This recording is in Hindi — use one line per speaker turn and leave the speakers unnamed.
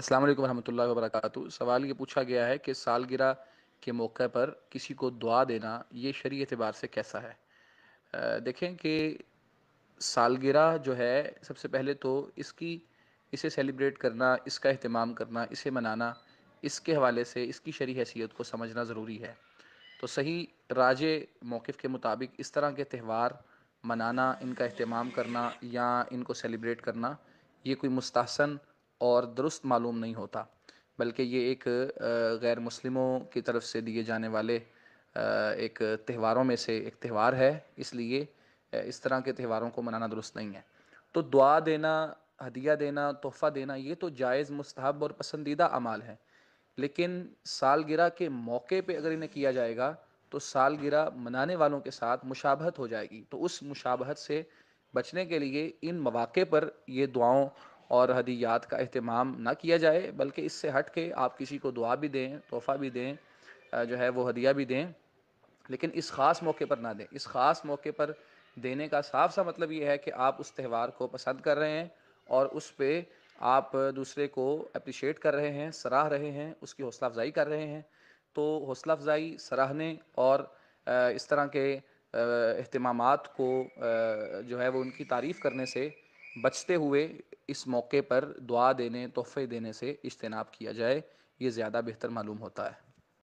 अस्सलाम वालेकुम रहमतुल्लाहि वबरकातुहू सवाल ये पूछा गया है कि सालगिरह के मौके पर किसी को दुआ देना ये शरी एतबार से कैसा है देखें कि सालगिरह जो है सबसे पहले तो इसकी इसे सेलिब्रेट करना इसका अहतमाम करना इसे मनाना इसके हवाले से इसकी शरी हैसियत को समझना ज़रूरी है तो सही राज मौक़ के मुताबिक इस तरह के त्यौहार मनाना इनका अहतमाम करना या इनको सेलिब्रेट करना ये कोई मुस्तासन और दुरुस्त मालूम नहीं होता बल्कि ये एक गैर मुस्लिमों की तरफ से दिए जाने वाले एक त्योहारों में से एक त्यौहार है इसलिए इस तरह के त्यौहारों को मनाना दुरुस्त नहीं है तो दुआ देना हदिया देना तोहफ़ा देना ये तो जायज़ मुस्तहब और पसंदीदा अमाल है लेकिन सालगिरह के मौके पे अगर इन्हें किया जाएगा तो सालगिरह मनाने वालों के साथ मुशाबहत हो जाएगी तो उस मुशाबहत से बचने के लिए इन मौाक़े पर ये दुआओं और हदियात का अहतमाम ना किया जाए बल्कि इससे हट के आप किसी को दुआ भी दें तोहफ़ा भी दें जो है वो हदिया भी दें लेकिन इस ख़ास मौके पर ना दें इस ख़ास मौके पर देने का साफ सा मतलब ये है कि आप उस त्यौहार को पसंद कर रहे हैं और उस पर आप दूसरे को अप्रिशिएट कर रहे हैं सराह रहे हैं उसकी हौसला अफजाई कर रहे हैं तो हौसला अफजाई सराहने और इस तरह के अहतमाम को जो है वो उनकी तारीफ़ करने से बचते हुए इस मौके पर दुआ देने तोहफे देने से इज्तनाब किया जाए ये ज़्यादा बेहतर मालूम होता है